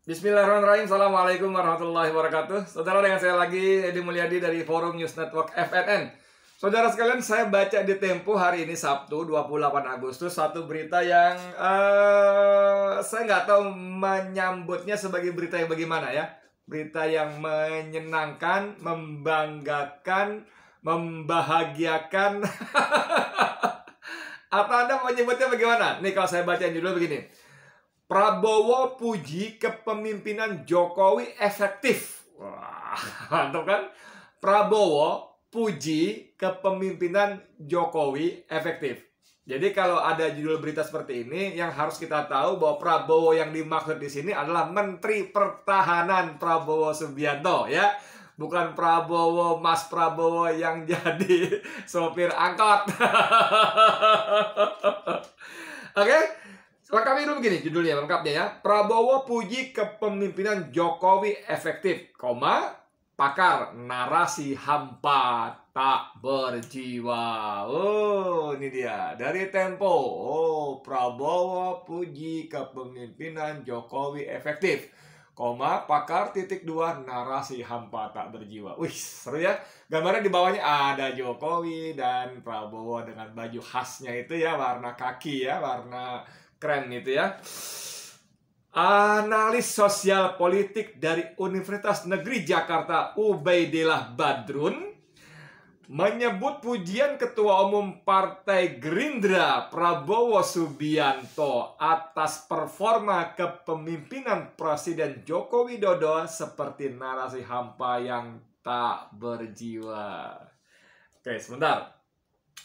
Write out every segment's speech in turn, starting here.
Bismillahirrahmanirrahim. Assalamualaikum warahmatullahi wabarakatuh. Saudara dengan saya lagi Edi Mulyadi dari Forum News Network FNN. Saudara sekalian, saya baca di Tempo hari ini Sabtu 28 Agustus satu berita yang uh, saya nggak tahu menyambutnya sebagai berita yang bagaimana ya. Berita yang menyenangkan, membanggakan, membahagiakan. Atau Anda menyebutnya bagaimana? Nih kalau saya baca judul begini Prabowo puji kepemimpinan Jokowi efektif. Wah, mantap kan? Prabowo puji kepemimpinan Jokowi efektif. Jadi kalau ada judul berita seperti ini, yang harus kita tahu bahwa Prabowo yang dimaksud di sini adalah Menteri Pertahanan Prabowo Subianto ya. Bukan Prabowo, Mas Prabowo yang jadi sopir angkot. Oke? Okay? Lengkap itu begini judulnya lengkapnya ya. Prabowo puji kepemimpinan Jokowi efektif, koma pakar narasi hampa tak berjiwa. Oh, ini dia dari Tempo. Oh, Prabowo puji kepemimpinan Jokowi efektif. Koma pakar titik dua narasi hampa tak berjiwa. Wih seru ya. Gambarnya di bawahnya ada Jokowi dan Prabowo dengan baju khasnya itu ya warna kaki ya warna keren gitu ya. Analis sosial politik dari Universitas Negeri Jakarta Ubaidillah Badrun menyebut pujian Ketua Umum Partai Gerindra Prabowo Subianto atas performa kepemimpinan Presiden Joko Widodo seperti narasi hampa yang tak berjiwa. Oke, sebentar.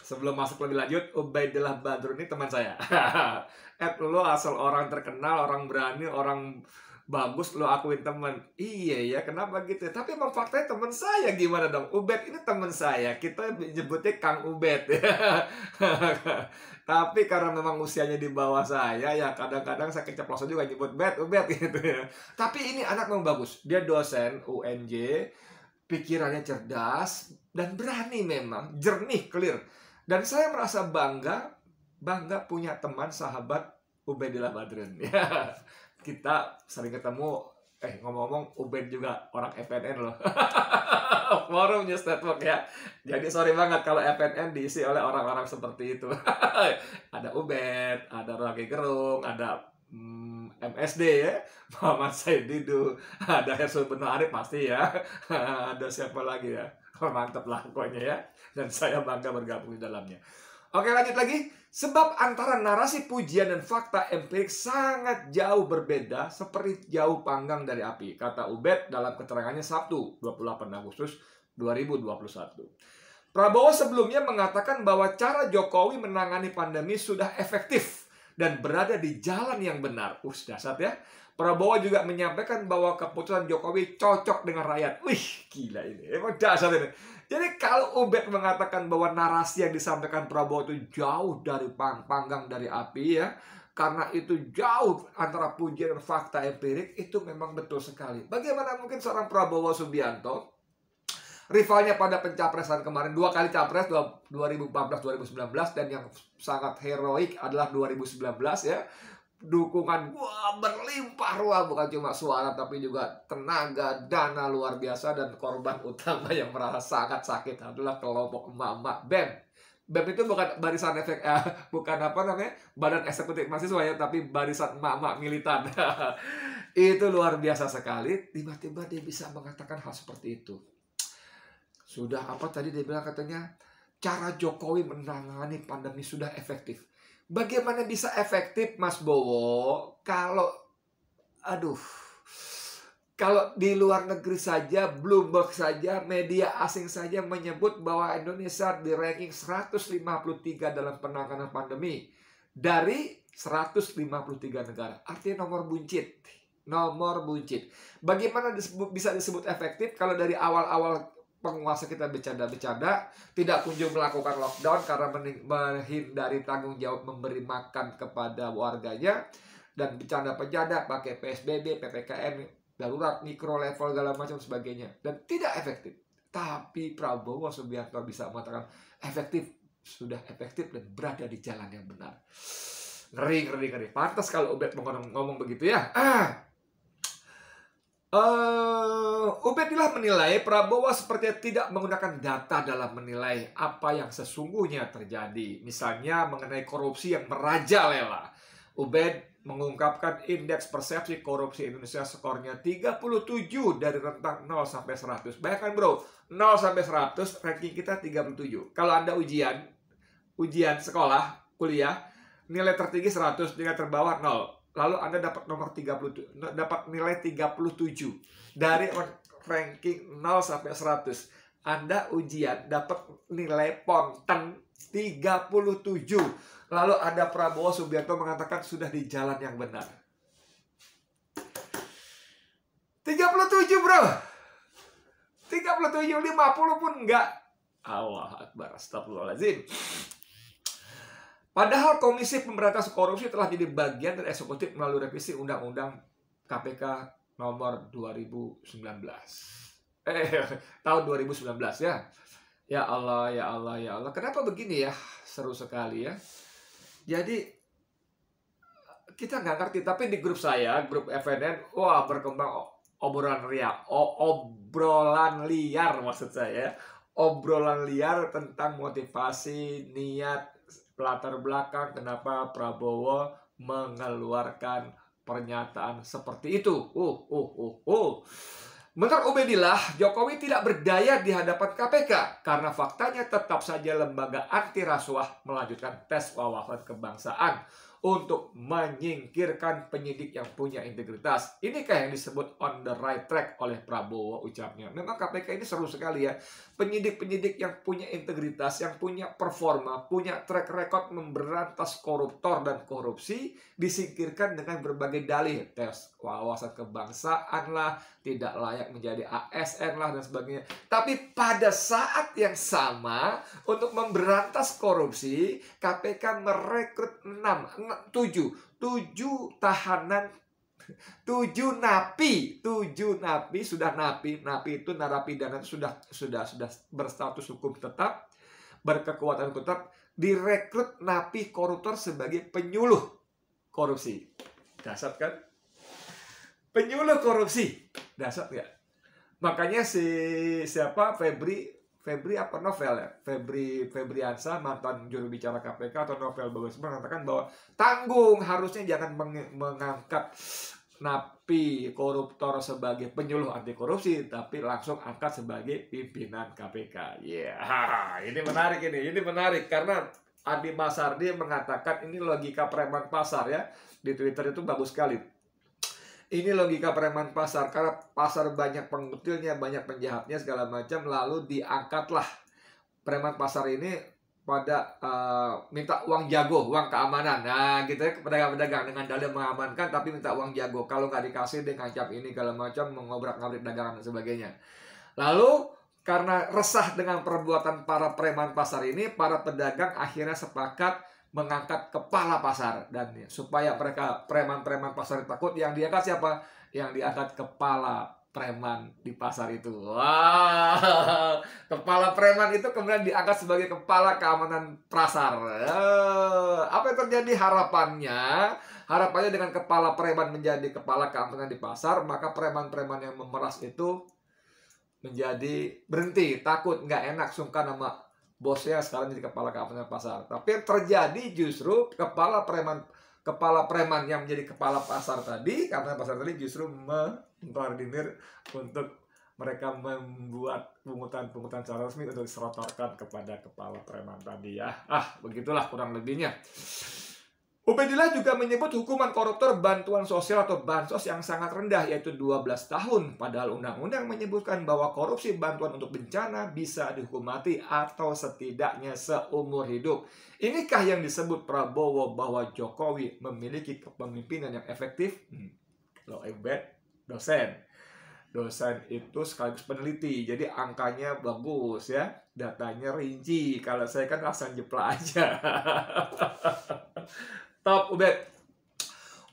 Sebelum masuk lebih lanjut, Ubaidillah Badrun ini teman saya. at eh, lo asal orang terkenal, orang berani, orang bagus lo akuin temen iya ya kenapa gitu ya? tapi emang faktanya temen saya gimana dong Ubed ini temen saya kita nyebutnya Kang Ubed tapi karena memang usianya di bawah saya ya kadang-kadang saya keceplosan juga nyebut Bed Ubed gitu ya tapi ini anak memang bagus dia dosen UNJ pikirannya cerdas dan berani memang jernih clear dan saya merasa bangga bangga punya teman sahabat Ubedillah Badrun. Ya, kita sering ketemu. Eh ngomong-ngomong Ubed juga orang FNN loh. Forumnya network ya. Jadi sorry banget kalau FNN diisi oleh orang-orang seperti itu. ada Ubed, ada Rage Gerung, ada hmm, MSD ya, Muhammad Said Didu, ada Hersul benar Arif pasti ya, ada siapa lagi ya, mantep lah pokoknya ya, dan saya bangga bergabung di dalamnya. Oke lanjut lagi. Sebab antara narasi pujian dan fakta empirik sangat jauh berbeda seperti jauh panggang dari api. Kata Ubed dalam keterangannya Sabtu 28 Agustus 2021. Prabowo sebelumnya mengatakan bahwa cara Jokowi menangani pandemi sudah efektif dan berada di jalan yang benar. ustadz dasar ya. Prabowo juga menyampaikan bahwa keputusan Jokowi cocok dengan rakyat. Wih, gila ini. Emang dasar ini. Jadi kalau Ubed mengatakan bahwa narasi yang disampaikan Prabowo itu jauh dari pang panggang dari api ya, karena itu jauh antara pujian dan fakta empirik itu memang betul sekali. Bagaimana mungkin seorang Prabowo Subianto rivalnya pada pencapresan kemarin dua kali capres 2014 2019 dan yang sangat heroik adalah 2019 ya dukungan gua berlimpah ruah bukan cuma suara tapi juga tenaga dana luar biasa dan korban utama yang merasa sangat sakit adalah kelompok emak-emak BEM. BEM itu bukan barisan efek eh, bukan apa namanya badan eksekutif masih ya tapi barisan emak-emak militan. itu luar biasa sekali tiba-tiba dia bisa mengatakan hal seperti itu. Sudah apa tadi dia bilang katanya cara Jokowi menangani pandemi sudah efektif Bagaimana bisa efektif Mas Bowo kalau aduh kalau di luar negeri saja, Bloomberg saja, media asing saja menyebut bahwa Indonesia di ranking 153 dalam penanganan pandemi dari 153 negara. Artinya nomor buncit. Nomor buncit. Bagaimana disebut, bisa disebut efektif kalau dari awal-awal penguasa kita bercanda-bercanda, tidak kunjung melakukan lockdown karena menghindari tanggung jawab memberi makan kepada warganya, dan bercanda-bercanda pakai PSBB, PPKM, darurat, mikro level, segala macam sebagainya. Dan tidak efektif. Tapi Prabowo Subianto bisa mengatakan efektif, sudah efektif dan berada di jalan yang benar. Ngeri, ngeri, ngeri. Pantas kalau Ubed ngomong, ngomong begitu ya. Ah. Uh, Ubedillah menilai Prabowo seperti tidak menggunakan data dalam menilai apa yang sesungguhnya terjadi. Misalnya mengenai korupsi yang merajalela. Ubed mengungkapkan indeks persepsi korupsi Indonesia skornya 37 dari rentang 0 sampai 100. Bayangkan bro, 0 sampai 100 ranking kita 37. Kalau Anda ujian, ujian sekolah, kuliah, nilai tertinggi 100, nilai terbawah 0 lalu Anda dapat nomor 30 dapat nilai 37 dari ranking 0 sampai 100. Anda ujian dapat nilai ponten 37. Lalu ada Prabowo Subianto mengatakan sudah di jalan yang benar. 37 bro. 37, 50 pun enggak. Allah Akbar, astagfirullahaladzim. Padahal Komisi Pemberantasan Korupsi telah jadi bagian dari eksekutif melalui revisi Undang-Undang KPK nomor 2019. Eh, tahun 2019 ya. Ya Allah, ya Allah, ya Allah. Kenapa begini ya? Seru sekali ya. Jadi kita nggak ngerti, tapi di grup saya, grup FNN, wah berkembang obrolan liar, obrolan liar maksud saya, obrolan liar tentang motivasi, niat, latar belakang kenapa Prabowo mengeluarkan pernyataan seperti itu. Oh, oh, oh, oh. Menurut Ubedillah, Jokowi tidak berdaya di hadapan KPK karena faktanya tetap saja lembaga anti rasuah melanjutkan tes wawasan kebangsaan untuk menyingkirkan penyidik yang punya integritas. Ini kayak yang disebut on the right track oleh Prabowo ucapnya. Memang KPK ini seru sekali ya. Penyidik-penyidik yang punya integritas, yang punya performa, punya track record memberantas koruptor dan korupsi disingkirkan dengan berbagai dalih. Tes wawasan kebangsaan lah, tidak layak menjadi ASN lah dan sebagainya. Tapi pada saat yang sama untuk memberantas korupsi, KPK merekrut 6, 6 7, 7 tahanan tujuh napi tujuh napi sudah napi napi itu narapidana sudah sudah sudah berstatus hukum tetap berkekuatan tetap direkrut napi koruptor sebagai penyuluh korupsi. Dasar kan? Penyuluh korupsi. Dasar nggak? Ya? makanya si siapa Febri Febri apa novel ya Febri Febriansa mantan juru bicara KPK atau novel bagus mengatakan bahwa tanggung harusnya jangan meng mengangkat napi koruptor sebagai penyuluh anti korupsi tapi langsung angkat sebagai pimpinan KPK. Ya, yeah. ini menarik ini. Ini menarik karena Adi Masardi mengatakan ini logika preman pasar ya. Di Twitter itu bagus sekali ini logika preman pasar karena pasar banyak pengutilnya banyak penjahatnya segala macam lalu diangkatlah preman pasar ini pada uh, minta uang jago, uang keamanan. Nah, gitu ya pedagang-pedagang dengan dalil mengamankan tapi minta uang jago. Kalau nggak dikasih dia ngancam ini segala macam mengobrak-abrik dagangan dan sebagainya. Lalu karena resah dengan perbuatan para preman pasar ini, para pedagang akhirnya sepakat mengangkat kepala pasar dan supaya mereka preman-preman pasar takut yang diangkat siapa yang diangkat kepala preman di pasar itu wow. kepala preman itu kemudian diangkat sebagai kepala keamanan pasar eh, apa yang terjadi harapannya harapannya dengan kepala preman menjadi kepala keamanan di pasar maka preman-preman yang memeras itu menjadi berhenti takut nggak enak sungkan sama bosnya sekarang jadi kepala keamanan pasar. Tapi yang terjadi justru kepala preman kepala preman yang menjadi kepala pasar tadi, karena pasar tadi justru mengkoordinir untuk mereka membuat pungutan-pungutan secara resmi untuk diserotorkan kepada kepala preman tadi ya. Ah, begitulah kurang lebihnya. Ubedillah juga menyebut hukuman koruptor bantuan sosial atau bansos yang sangat rendah yaitu 12 tahun. Padahal undang-undang menyebutkan bahwa korupsi bantuan untuk bencana bisa dihukum mati atau setidaknya seumur hidup. Inikah yang disebut Prabowo bahwa Jokowi memiliki kepemimpinan yang efektif? Hmm. Lo Ebet, dosen. Dosen itu sekaligus peneliti, jadi angkanya bagus ya. Datanya rinci, kalau saya kan rasa jepla aja. Top, Ubed.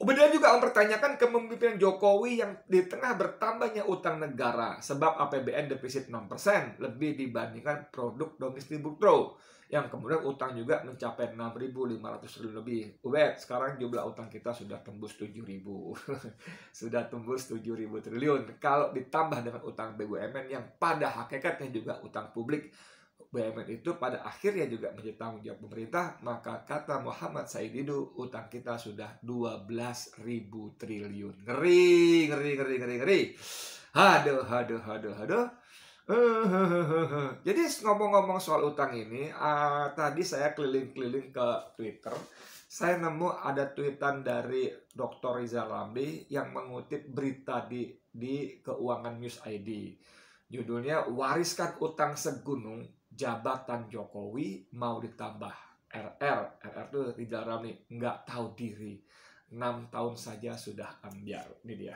Ubed juga mempertanyakan kepemimpinan Jokowi yang di tengah bertambahnya utang negara sebab APBN defisit 6% lebih dibandingkan produk domestik bruto yang kemudian utang juga mencapai 6.500 triliun lebih. Ubed, sekarang jumlah utang kita sudah tembus 7.000. sudah tembus 7.000 triliun kalau ditambah dengan utang BUMN yang pada hakikatnya juga utang publik BUMN itu pada akhirnya juga menjadi tanggung jawab pemerintah, maka kata Muhammad Saididu, utang kita sudah 12 ribu triliun. Ngeri, ngeri, ngeri, ngeri, ngeri. Haduh, haduh, haduh, haduh. Jadi ngomong-ngomong soal utang ini, uh, tadi saya keliling-keliling ke Twitter. Saya nemu ada tweetan dari Dr. Riza Ramli yang mengutip berita di, di Keuangan News ID. Judulnya, Wariskan Utang Segunung jabatan Jokowi mau ditambah RR, RR itu Rizal Ramli, nggak tahu diri. enam tahun saja sudah ambiar. Ini dia.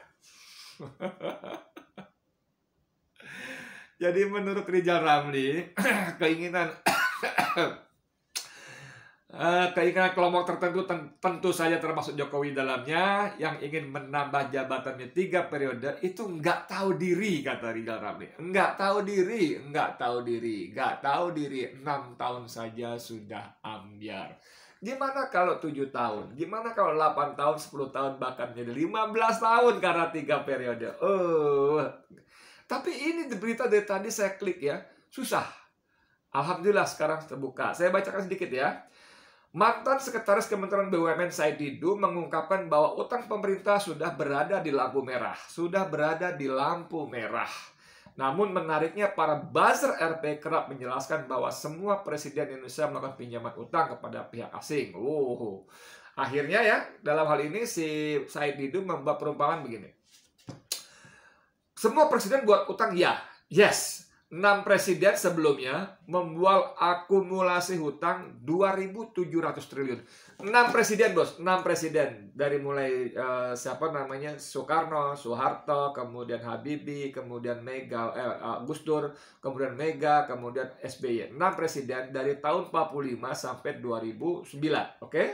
Jadi menurut Rizal Ramli, keinginan Eh, keinginan kelompok tertentu tentu saja termasuk Jokowi dalamnya yang ingin menambah jabatannya tiga periode itu nggak tahu diri kata Rizal Ramli nggak tahu diri nggak tahu diri nggak tahu diri enam tahun saja sudah ambiar Gimana kalau tujuh tahun? Gimana kalau delapan tahun, sepuluh tahun, bahkan jadi belas tahun karena tiga periode? Oh. Tapi ini berita dari tadi saya klik ya. Susah. Alhamdulillah sekarang terbuka. Saya bacakan sedikit ya. Mantan Sekretaris Kementerian BUMN Said Didu mengungkapkan bahwa utang pemerintah sudah berada di lampu merah. Sudah berada di lampu merah. Namun menariknya para buzzer RP kerap menjelaskan bahwa semua presiden Indonesia melakukan pinjaman utang kepada pihak asing. Wow. Akhirnya ya, dalam hal ini si Said Didu membuat perumpamaan begini. Semua presiden buat utang ya. Yes, enam presiden sebelumnya membuat akumulasi hutang 2.700 triliun. Enam presiden, Bos. Enam presiden dari mulai uh, siapa namanya? Soekarno, Soeharto, kemudian Habibie, kemudian Mega eh, uh, Gus Dur, kemudian Mega, kemudian SBY. Enam presiden dari tahun 45 sampai 2009, oke? Okay?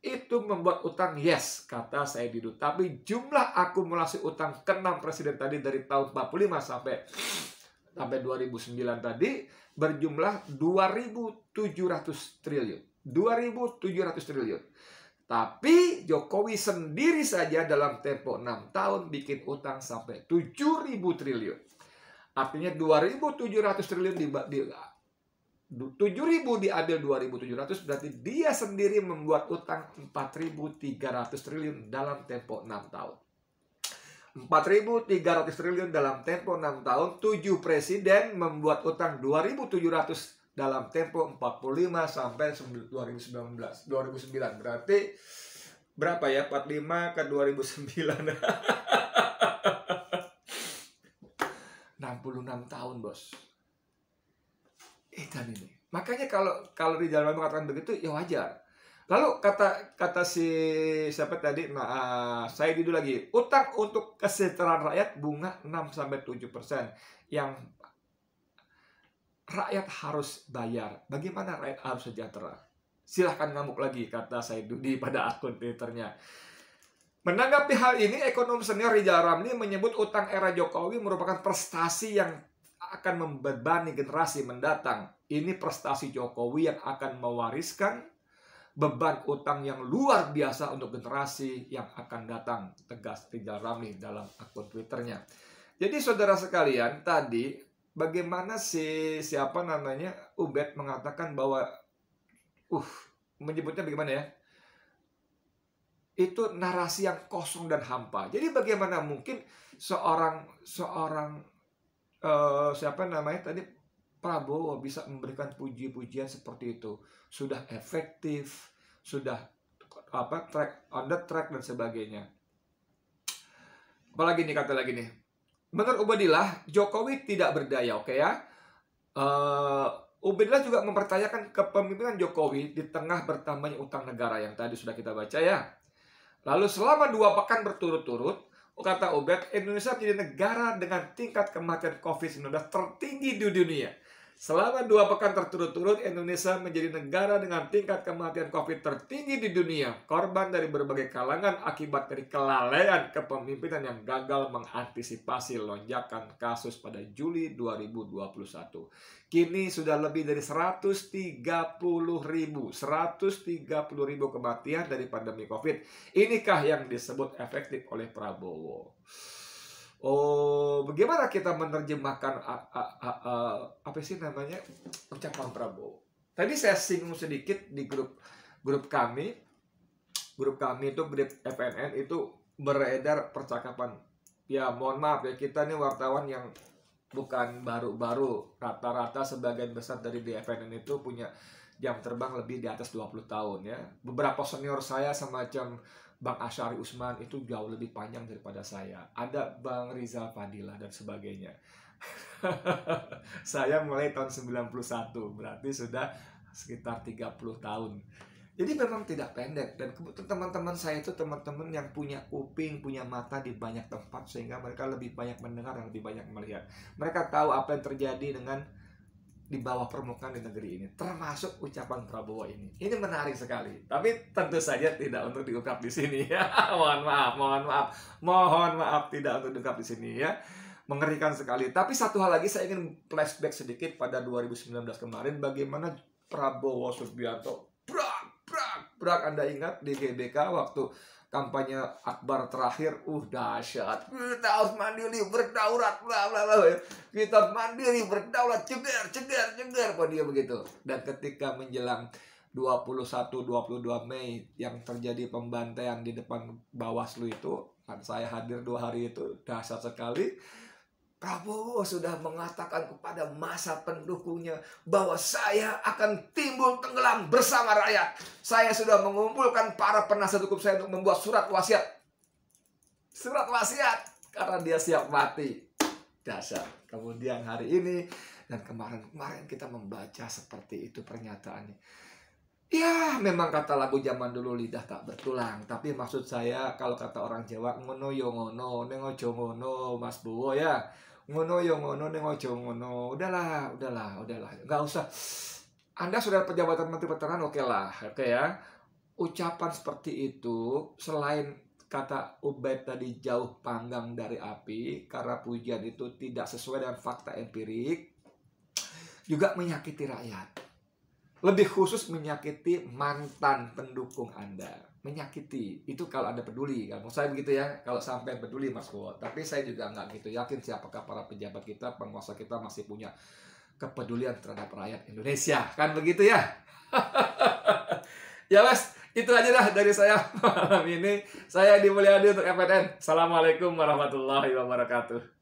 itu membuat utang yes kata saya Didu tapi jumlah akumulasi utang keenam presiden tadi dari tahun 45 sampai sampai 2009 tadi berjumlah 2.700 triliun. 2.700 triliun. Tapi Jokowi sendiri saja dalam tempo 6 tahun bikin utang sampai 7.000 triliun. Artinya 2.700 triliun di, 7.000 diambil 2.700 berarti dia sendiri membuat utang 4.300 triliun dalam tempo 6 tahun. 4.300 triliun dalam tempo 6 tahun, 7 presiden membuat utang 2.700 dalam tempo 45 sampai 2019. 2009 berarti berapa ya? 45 ke 2009. 66 tahun, Bos. Edan ini. Makanya kalau kalau di dalam mengatakan begitu ya wajar. Lalu kata kata si siapa tadi, nah, ah, saya dulu lagi, utang untuk kesejahteraan rakyat bunga 6 sampai 7% yang rakyat harus bayar. Bagaimana rakyat harus sejahtera? Silahkan ngamuk lagi kata saya di pada akun Twitternya. Menanggapi hal ini, ekonom senior Rizal Ramli menyebut utang era Jokowi merupakan prestasi yang akan membebani generasi mendatang. Ini prestasi Jokowi yang akan mewariskan beban utang yang luar biasa untuk generasi yang akan datang, tegas Rizal Ramli dalam akun Twitternya. Jadi saudara sekalian, tadi bagaimana si siapa namanya Ubed mengatakan bahwa uh menyebutnya bagaimana ya? Itu narasi yang kosong dan hampa. Jadi bagaimana mungkin seorang seorang uh, siapa namanya tadi Prabowo bisa memberikan puji-pujian seperti itu. Sudah efektif, sudah apa track on the track dan sebagainya. Apalagi nih kata lagi nih. Menurut Ubedillah, Jokowi tidak berdaya, oke okay ya? Uh, eh, Ubedillah juga mempertanyakan kepemimpinan Jokowi di tengah bertambahnya utang negara yang tadi sudah kita baca ya. Lalu selama dua pekan berturut-turut, kata Ubed, Indonesia menjadi negara dengan tingkat kematian COVID-19 tertinggi di dunia. Selama dua pekan terturut turut Indonesia menjadi negara dengan tingkat kematian COVID tertinggi di dunia. Korban dari berbagai kalangan akibat dari kelalaian kepemimpinan yang gagal mengantisipasi lonjakan kasus pada Juli 2021. Kini sudah lebih dari 130 ribu, 130 ribu kematian dari pandemi COVID. Inikah yang disebut efektif oleh Prabowo? Oh, bagaimana kita menerjemahkan a, a, a, a, apa sih namanya ucapan Prabowo? Tadi saya singgung sedikit di grup grup kami, grup kami itu grup FNN itu beredar percakapan. Ya, mohon maaf ya kita ini wartawan yang bukan baru-baru rata-rata sebagian besar dari di fnn itu punya jam terbang lebih di atas 20 tahun ya. Beberapa senior saya semacam Bang Ashari Usman itu jauh lebih panjang daripada saya. Ada Bang Rizal Fadila dan sebagainya. saya mulai tahun 91, berarti sudah sekitar 30 tahun. Jadi memang tidak pendek dan kebetulan teman-teman saya itu teman-teman yang punya kuping, punya mata di banyak tempat sehingga mereka lebih banyak mendengar dan lebih banyak melihat. Mereka tahu apa yang terjadi dengan di bawah permukaan di negeri ini, termasuk ucapan Prabowo ini. Ini menarik sekali, tapi tentu saja tidak untuk diungkap di sini ya. mohon maaf, mohon maaf, mohon maaf tidak untuk diungkap di sini ya. Mengerikan sekali. Tapi satu hal lagi saya ingin flashback sedikit pada 2019 kemarin bagaimana Prabowo Subianto brak brak brak Anda ingat di GBK waktu kampanye Akbar terakhir, uh dahsyat. Kita harus mandiri berdaulat, lah, lah, lah. Ya. Kita harus mandiri berdaulat, ceger, ceger, ceger. Kok dia begitu. Dan ketika menjelang 21-22 Mei yang terjadi pembantaian di depan Bawaslu itu, kan saya hadir dua hari itu dahsyat sekali Prabowo sudah mengatakan kepada masa pendukungnya bahwa saya akan timbul tenggelam bersama rakyat. Saya sudah mengumpulkan para penasihat hukum saya untuk membuat surat wasiat. Surat wasiat karena dia siap mati. Dasar. Kemudian hari ini dan kemarin-kemarin kita membaca seperti itu pernyataannya. Ya, memang kata lagu zaman dulu lidah tak bertulang, tapi maksud saya kalau kata orang Jawa ngono yo ngono, jongono Mas Bowo ya ngono yo ngono neng ojo ngono udahlah udahlah udahlah nggak usah anda sudah pejabat menteri pertahanan oke okay lah oke okay ya ucapan seperti itu selain kata Ubaid tadi jauh panggang dari api karena pujian itu tidak sesuai dengan fakta empirik juga menyakiti rakyat lebih khusus menyakiti mantan pendukung Anda. Menyakiti itu kalau Anda peduli. Kalau saya begitu ya, kalau sampai peduli Mas Wo. Tapi saya juga nggak gitu yakin siapakah para pejabat kita, penguasa kita masih punya kepedulian terhadap rakyat Indonesia. Kan begitu ya? ya Mas, itu aja lah dari saya malam ini. Saya Edi untuk FNN. Assalamualaikum warahmatullahi wabarakatuh.